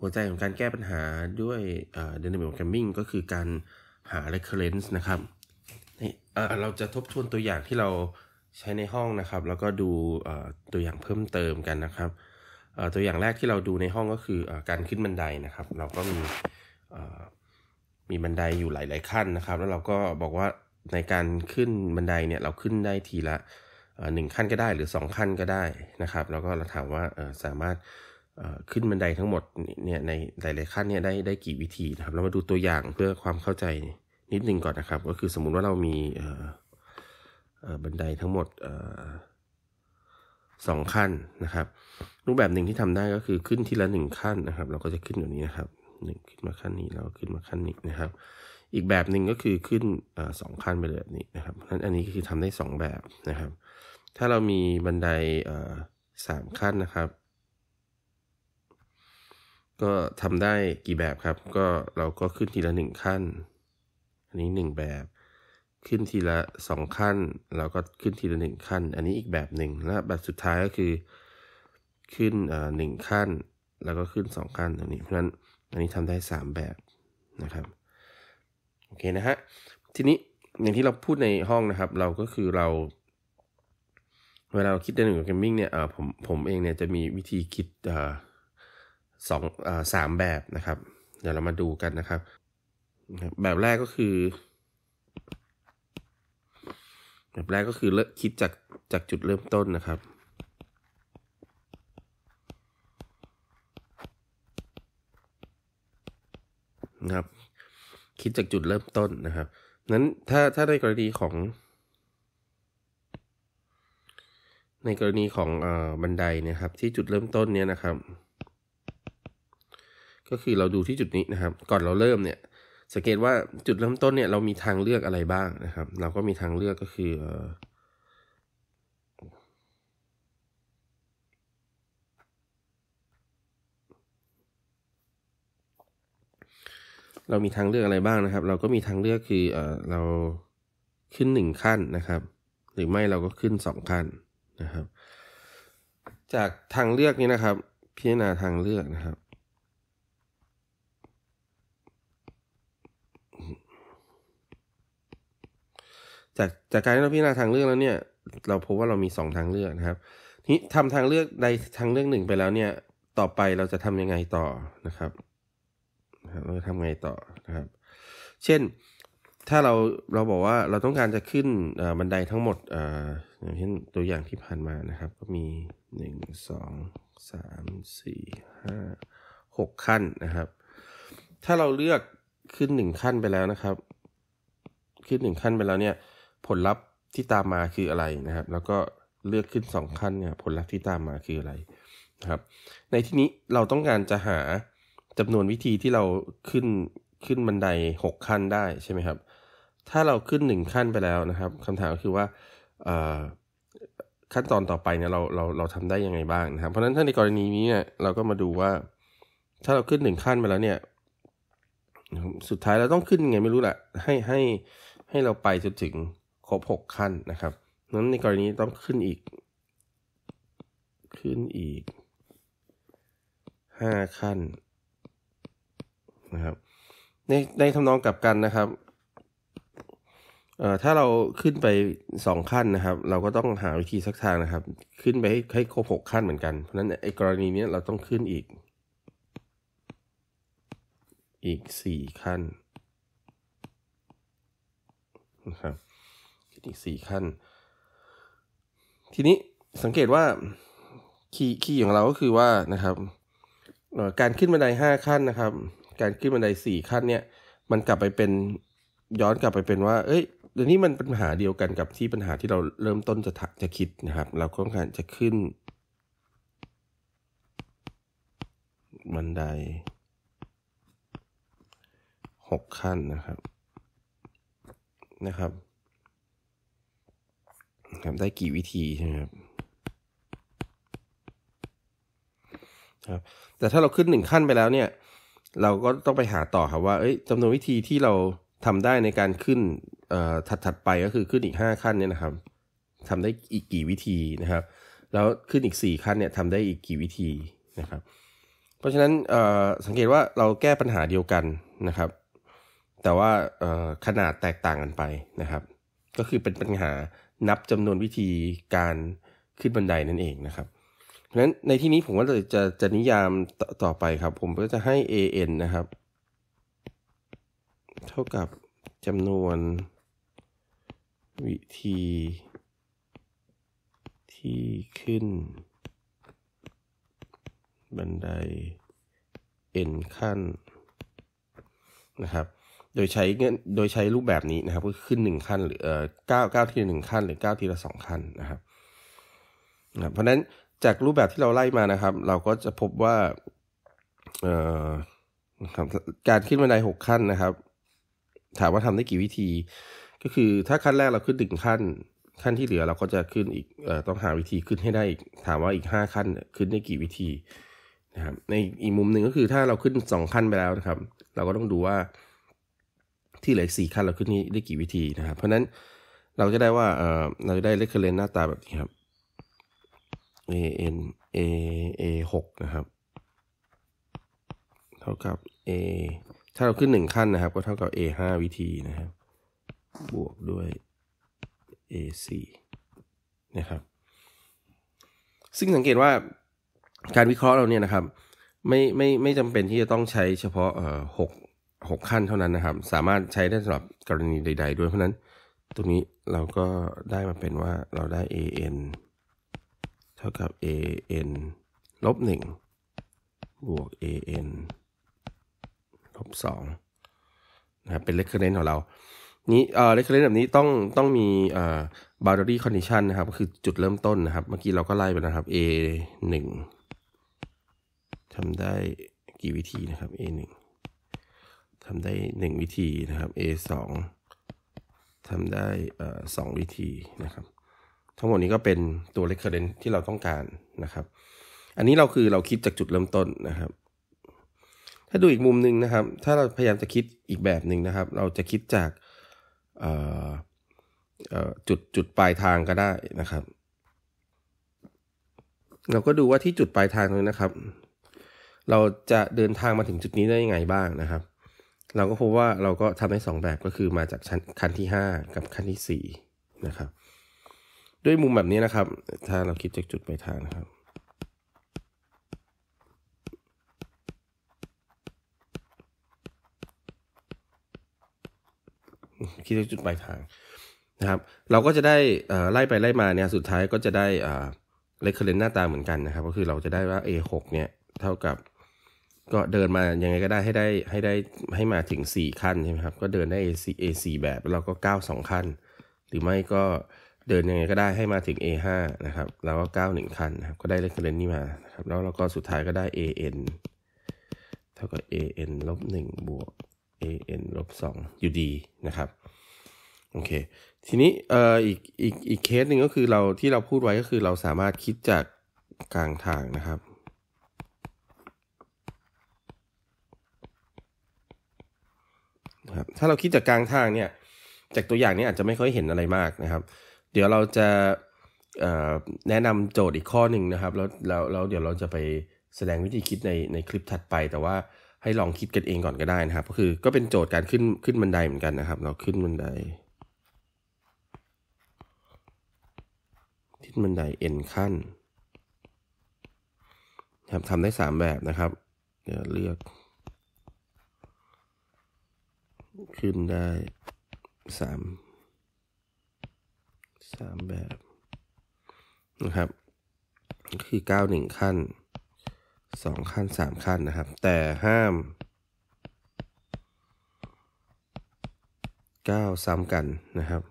หัวใจของการแก้ปัญหาด้วยเดน d น n a m i c p แ o มมิ่งก็คือการหา recurrence นะครับนี่เราจะทบทวนตัวอย่างที่เราใช้ในห้องนะครับ แล้วก็ดูตัวอย่างเพิ่มเติมกันนะครับตัวอย่างแรกที่เราดูในห้องก็คืออการขึ้นบันไดนะครับ เราก็มีมีบันไดอยู่หลาย ๆขั้นนะครับ แล้วเราก็บอกว่าในการขึ้นบันไดเนี่ยเราขึ้นได้ทีละหนึ่งขั้นก็ได้ หรือ2ขั้นก็ได้นะครับแล้วก็เราถามว่าสามารถขึ้นบันไดทั้งหมดเนี่ยในหลายๆขั้นเนี่ยได้ได้กี่วิธีนะครับ เรามาดูตัวอย่างเพื่อความเข้าใจนิดนึงก่อนนะครับ ก็คือสมมุติว่าเรามีบันไดทั้งหมดสองขั้นนะครับ รูปแบบหนึ่งที่ทำได้ก็คือขึ้นทีละหนึ่งขั้นนะครับ เราก็จะขึ้นอยู่นี้นะครับหนึ่งขึ้นมาขั้นนี้แล้วขึ้นมาขั้นนี้นะครับอีกแบบหนึ่งก็คือขึ้นสองขั้นไปเลยนี้นะครับนั้นอันนี้คือทำได้ 2 แบบนะครับ ถ้าเรามีบันไดสามขั้นนะครับก็ทำได้กี่แบบครับก็เราก็ขึ้นทีละหนึ่งขั้น อันนี้หนึ่งแบบ ขึ้นทีละสองขั้นเราก็ขึ้นทีละหนึ่งขั้น อันนี้อีกแบบหนึ่งและแบบสุดท้ายก็คือขึ้นหนึ่งขั้น แล้วก็ขึ้นสองขั้นตรงนี้เพราะฉะนั้นอันนี้ทำได้สามแบบนะครับโอเคนะฮะทีนี้อย่างที่เราพูดในห้องนะครับ เราก็คือเรา เวลาเราคิดในหนึ่งเกมมิ่งเนี่ยผมผมเองเนี่ยจะมีวิธีคิดสองสามแบบนะครับ เดี๋ยวเรามาดูกันนะครับ แบบแรกก็คือ แบบแรกก็คือเลิกคิดจาก จากจุดเริ่มต้นนะครับ นะครับ คิดจากจุดเริ่มต้นนะครับนั้นถ้าถ้าในกรณีของ ในกรณีของอบันไดนะครับ ที่จุดเริ่มต้นเนี่ยนะครับก็คือเราดูที่จุดนี้นะครับ ก่อนเราเริ่มเนี่ย สังเกตว่าจุดเริ่มต้นเนี่ยเรามีทางเลือกอะไรบ้างนะครับ เราก็มีทางเลือกก็คือ เรามีทางเลือกอะไรบ้างนะครับ เราก็มีทางเลือกคือ เออเราขึ้นหนึ่งขั้นนะครับ หรือไม่เราก็ขึ้นสองขั้นนะครับ จากทางเลือกนี้นะครับ พิจารณาทางเลือกนะครับจากจากการที่เราพิจารณาทางเลือกแล้วเนี่ย เราพบว่าเรามี 2 ทางเลือกนะครับนี้ทำทางเลือกใดทางเลือกหนึ่งไปแล้วเนี่ย ต่อไปเราจะทำยังไงต่อนะครับ เราจะทำไงต่อนะครับ เช่นถ้าเรา เราบอกว่าเราต้องการจะขึ้นบันไดทั้งหมดอย่างเช่นตัวอย่างที่ผ่านมานะครับ ก็มีหนึ่งสองสามสี่ห้าหกขั้นนะครับ ถ้าเราเลือกขึ้นหนึ่งขั้นไปแล้วนะครับ ขึ้นหนึ่งขั้นไปแล้วเนี่ยผลลัพธ์ที่ตามมาคืออะไรนะครับ แล้วก็เลือกขึ้น 2 ขั้นเนี่ยผลลัพธ์ที่ตามมาคืออะไรนะครับ ในที่นี้เราต้องการจะหาจำนวนวิธีที่เราขึ้นขึ้นบันได6ขั้นได้ใช่ไหมครับ ถ้าเราขึ้น1 ขั้นไปแล้วนะครับ คำถามคือว่าขั้นตอนต่อไปเนี่ยเราเราเราทำได้ยังไงบ้างนะครับ เพราะฉะนั้นถ้าในกรณีนี้เนี่ย เราก็มาดูว่า ถ้าเราขึ้นหนึ่งขั้นไปแล้วเนี่ย สุดท้ายเราต้องขึ้นยังไงไม่รู้แหละให้ให้ให้เราไปจนถึงครบ6 ขั้นนะครับนั้นในกรณีต้องขึ้นอีก ขึ้นอีก 5 ขั้นนะครับ ในในทำนองกลับกันนะครับเอ่อถ้าเราขึ้นไป2ขั้นนะครับ เราก็ต้องหาวิธีสักทางนะครับ ขึ้นไปให้ให้ครบ6 ขั้นเหมือนกัน เพราะนั้นไอ้กรณีนี้เราต้องขึ้นอีก อีก 4 ขั้นนะครับอีกสี่ขั้น ทีนี้สังเกตว่าคีย์คีย์ของเราก็คือว่านะครับการขึ้นบันไดห้าขั้นนะครับ การขึ้นบันไดสี่ขั้น เนี่ยมันกลับไปเป็น ย้อนกลับไปเป็นว่า เอ้ยเดี๋ยวนี้มันปัญหาเดียวกันกับที่ปัญหาที่เราเริ่มต้นจะจะคิดนะครับ เราก็ต้องการจะขึ้น บันไดหกขั้นนะครับนะครับครับได้กี่วิธีใช่ไหมครับครับ แต่ถ้าเราขึ้นหนึ่งขั้นไปแล้วเนี่ย เราก็ต้องไปหาต่อครับว่า เอ้ยจำนวนวิธีที่เราทำได้ในการขึ้นถัดถัดไป ก็คือขึ้นอีก5ขั้นเนี่ยนะครับ ทำได้อีกกี่วิธีนะครับ แล้วขึ้นอีก4ขั้นเนี่ยทำได้อีกกี่วิธีนะครับ เพราะฉะนั้นสังเกตว่าเราแก้ปัญหาเดียวกันนะครับ แต่ว่าขนาดแตกต่างกันไปนะครับ ก็คือเป็นปัญหานับจำนวนวิธีการขึ้นบันไดนั่นเองนะครับ เพราะฉะนั้นในที่นี้ผมก็จะจะจะนิยามตต่อไปครับ ผมก็จะให้ an นะครับ เท่ากับจำนวนวิธีที่ขึ้นบันได n ขั้นนะครับโดยใช้เงินโดยใช้รูปแบบนี้นะครับก็ขึ้นหนึ่งขั้น หรือเก้าเก้าทีละหนึ่งขั้น หรือเก้าทีละสองขั้นนะครับนะเพราะฉะนั้นจากรูปแบบที่เราไล่มานะครับ เราก็จะพบว่าเออนะครับการขึ้นบันไดหกขั้นนะครับ ถามว่าทำได้กี่วิธี ก็คือถ้าขั้นแรกเราขึ้นหนึ่งขั้น ขั้นที่เหลือ เราก็จะขึ้นอีกออต้องหาวิธีขึ้นให้ได้อีกถามว่าอีกห้าขั้น ขึ้นได้กี่วิธี นะครับ ในอีกมุมหนึ่งก็คือถ้าเราขึ้นสองขั้นไปแล้วนะครับ เราก็ต้องดูว่าที่เหลือสี่ขั้นเราขึ้นนี้ได้กี่วิธีนะครับ เพราะนั้นเราจะได้ว่าเราจะได้เลขเร r e หน้าตาแบบนี้ครับ a n a a หกนะครับ เท่ากับ a ถ้าเราขึ้นหนึ่งขั้นนะครับก็เท่ากับ a ห้าวิธีนะครับ บวกด้วย a สี่นะครับ ซึ่งสังเกตว่าการวิเคราะห์เราเนี่ยนะครับไม่ไม่ไม่จำเป็นที่จะต้องใช้เฉพาะเออหกหกขั้นเท่านั้นนะครับ สามารถใช้ได้สำหรับกรณีใดๆด้วยเพราะนั้น ตรงนี้เราก็ได้มาเป็นว่าเราได้ an เท่ากับ an ลบหนึ่งบวก an ลบสองนะครับเป็นเลคเ r r น n ของเรา นี้เอ่อ r e c u r r e แบบนี้ต้องต้องมีเอ่อ boundary condition นะครับ คือจุดเริ่มต้นนะครับ เมื่อกี้เราก็ไล่ไปนะครับ a หนึ่งทำได้กี่วิธีนะครับ a หนึ่งทำได้ 1 วิธีนะครับ A 2ทำได้สองวิธีนะครับ ทั้งหมดนี้ก็เป็นตัว recurrent ที่เราต้องการนะครับ อันนี้เราคือเราคิดจากจุดเริ่มต้นนะครับ ถ้าดูอีกมุมหนึ่งนะครับ ถ้าเราพยายามจะคิดอีกแบบหนึ่งนะครับ เราจะคิดจากจุดจุดปลายทางก็ได้นะครับ เราก็ดูว่าที่จุดปลายทางนี้นะครับ เราจะเดินทางมาถึงจุดนี้ได้ยังไงบ้างนะครับเราก็พบว่าเราก็ทำได้สองแบบก็คือมาจากชั้นขั้นที่5กับขั้นที่4นะครับ ด้วยมุมแบบนี้นะครับ ถ้าเราคิดจากจุดปลายทางนะครับ คิดจากจุดปลายทางนะครับ เราก็จะได้ไล่ไปไล่มาเนี่ยสุดท้ายก็จะได้เลขค r r e n หน้าตาเหมือนกันนะครับ ก็คือเราจะได้ว่า a 6เนี่ยเท่ากับก็เดินมายังไงก็ได้ให้ได้ให้ได้ให้มาถึง 4 ขั้นใช่ไหมครับก็เดินได้ A 4 A 4แบบแล้วก็ก้าวสองขั้น หรือไม่ก็เดินยังไงก็ได้ให้มาถึง A 5นะครับ แล้วก็ก้าวหนึ่งขั้นนะครับก็ได้เลขเลนนี้มาครับแล้วเราก็สุดท้ายก็ได้ A N เท่ากับ A N ลบหนึ่งบวก A N ลบสองอยู่ดี นะครับ โอเคทีนี้เอ่ออีกอีกอีกเคสหนึ่งก็คือเราที่เราพูดไว้ก็คือเราสามารถคิดจากกลางทางนะครับถ้าเราคิดจากกลางทางเนี่ย จากตัวอย่างนี้อาจจะไม่ค่อยเห็นอะไรมากนะครับ เดี๋ยวเราจะแนะนำโจทย์อีกข้อหนึ่งนะครับ แล้วแล้วเเดี๋ยวเราจะไปแสดงวิธีคิดในในคลิปถัดไป แต่ว่าให้ลองคิดกันเองก่อนก็ได้นะครับ ก็คือก็เป็นโจทย์การขึ้นขึ้นบันไดเหมือนกันนะครับเราขึ้นบันไดขึ้นบันได n ขั้นครับทำได้ 3 แบบนะครับเดี๋ยวเลือกขึ้นได้สามสามแบบนะครับคือก้าหนึ่งขั้นสองขั้นสามขั้นนะครับ แต่ห้ามก้าซ้ำกันนะครับ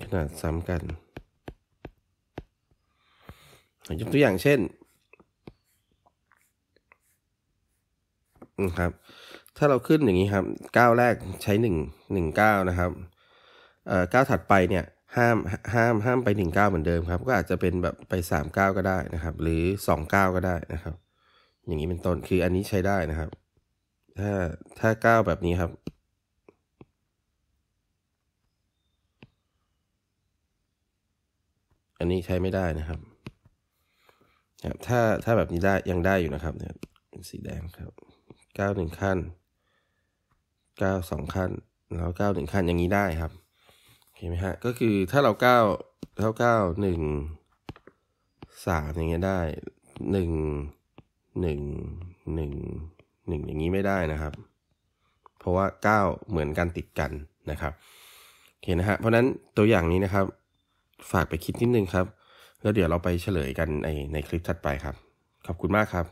ขนาดซ้ำกันยกตัวอย่างเช่นนะครับถ้าเราขึ้นอย่างนี้ครับก้าวแรกใช้หนึ่งหนึ่งก้าวนะครับเอ่อก้าวถัดไปเนี่ย ห้ามห้ามห้ามไปหนึ่งก้าวเหมือนเดิมครับก็อาจจะเป็นแบบไปสามก้าวก็ได้นะครับ หรือสองก้าวก็ได้นะครับ อย่างนี้เป็นต้นคืออันนี้ใช้ได้นะครับ ถ้าถ้าก้าวแบบนี้ครับ อันนี้ใช้ไม่ได้นะครับครับถ้าถ้าแบบนี้ได้ยังได้อยู่นะครับ เนี่ย สีแดงครับก้าวหนึ่งขั้นก้าวสองขั้น แล้วก้าวหนึ่งขั้นอย่างนี้ได้ครับเห็นไหมฮะ ก็คือถ้าเราก้าวเท่าก้าวหนึ่งสามอย่างเงี้ยได้ หนึ่งหนึ่งหนึ่งหนึ่งอย่างนี้ไม่ได้นะครับ เพราะว่าเก้าเหมือนกันติดกันนะครับโอเไนะฮะ เพราะนั้นตัวอย่างนี้นะครับ ฝากไปคิดนิดนึงครับ แล้วเดี๋ยวเราไปเฉลยกันในในคลิปถัดไปครับ ขอบคุณมากครับ